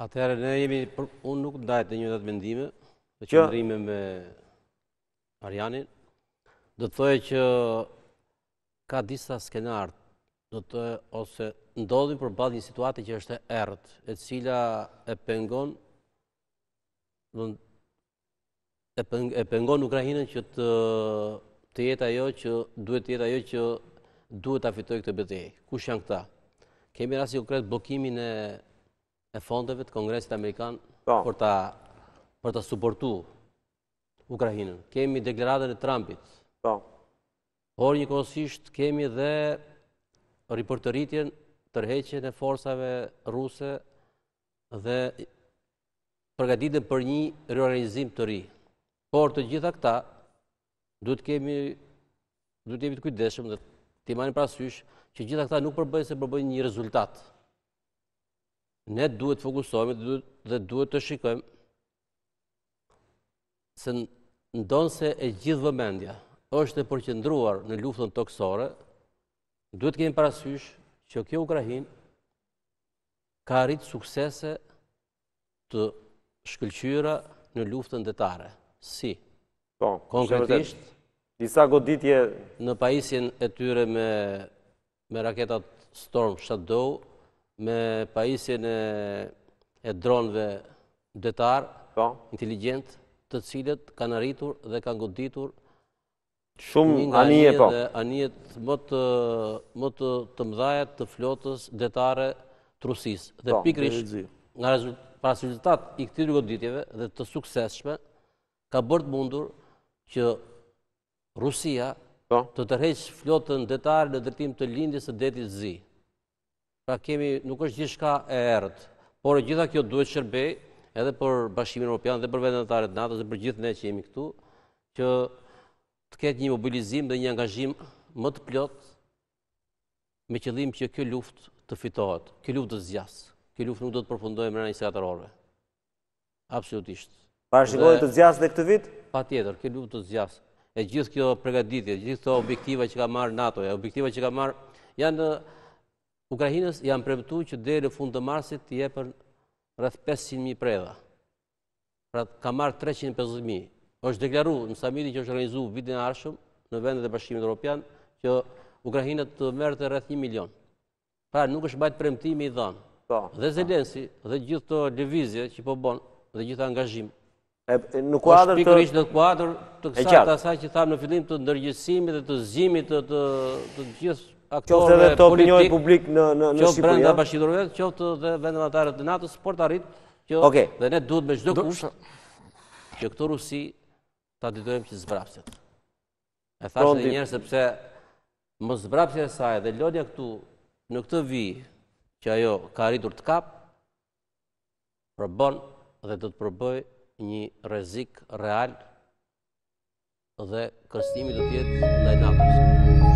Atëherë, ne jemi, unë nuk ndajt në një datë mendime, dhe që nërime me Marianin, dhe të thojë që ka disa skenartë, dhe të ose ndodhin për një situatë që është e ertë, e cila e pengon, e pengon Ukrahinën që të jetë ajo që duhet të jetë ajo që duhet të afitoj këtë betej. Kush janë këta? Kemi rrasi konkret blokimin e e fondeve të Kongresit Amerikan po. për të supportu Ukrajinën. Kemi deklaratën e Trumpit. Po. Por një kosisht kemi dhe riportëritjen tërheqen e forsave ruse dhe përgatitën për një reorganizim të ri. Por të gjitha këta, du të kemi du të jemi të kujtëdeshëm dhe të imani prasysh që gjitha këta nuk përbëjnë se përbëjnë një rezultat ne duhet të fokusohemi dhe duhet të shikojmë se ndonë se e gjithë vëmendja është e përqendruar në luftën kësore, duhet kemi parasysh që kjo Ukrahin ka rritë suksese të shkëllqyra në luftën detare. Si? Po, Konkretisht, disa goditje... Në pajisjen e tyre me raketat Storm Shadow, me pajisjen e dronëve dëtarë, po. inteligent, të cilët kanë arritur dhe kanë goditur shumë anijet, po. Anijet më të të mdhajat të flotës detare trusis. Dhe po, pikrish, nga rezultat i këtiri goditjeve dhe të sukseshme, ka bërt mundur që Rusia po. të tërheqë flotën detare në dretim të lindjes e detit zi pra kemi, nuk është gjithë shka e erët, por e gjitha kjo duhet shërbej, edhe për bashkimin Europian dhe për vendetarët NATO dhe për gjithë ne që jemi këtu, që të ketë një mobilizim dhe një angazhim më të plot me qëllim që kjo luft të fitohet, kjo luft të zjas, kjo luft nuk do të përfundojë më një 24 orëve. Absolutisht. Parashikohet të zjas dhe këtë vit? Pa tjetër, kjo luft të zjas. E gjithë kjo pregaditje, gjithë të objektiva që ka marë NATO, objektiva që ka marë, janë Ukrajinës janë premtu që deri fund të marsit të jepën rrëth 500.000 preda. Pra ka marrë 350.000. është deklaru në samiri që është organizu vitin arshëm në vendet e bashkimit Europian që Ukrajinët të mërë të rrëth 1 milion. Pra nuk është bajtë premtimi i dhanë. Po. Dhe Zelensi dhe gjithë të levizje që po bonë dhe gjithë angazhim. Nuk po kuadrë të... Nuk shpikërish në kuadrë të kësa të asaj që thamë në fillim të ndërgjësimit dhe të zimit të gjithë qoftë edhe të opinion publik në Shqipëria. Qoftë brenda bashkëtorëve, qoftë dhe vendimtarët e NATO-s, por të arrit që dhe ne duhet me çdo kusht që këtu Rusi ta ditojmë që zbrapset. E thashë edhe njëherë sepse mos zbrapsja e saj dhe lodja këtu në këtë vi që ajo ka arritur të kap, përbon dhe do të përbëj një rezik real dhe kërstimi do tjetë ndaj NATO-s.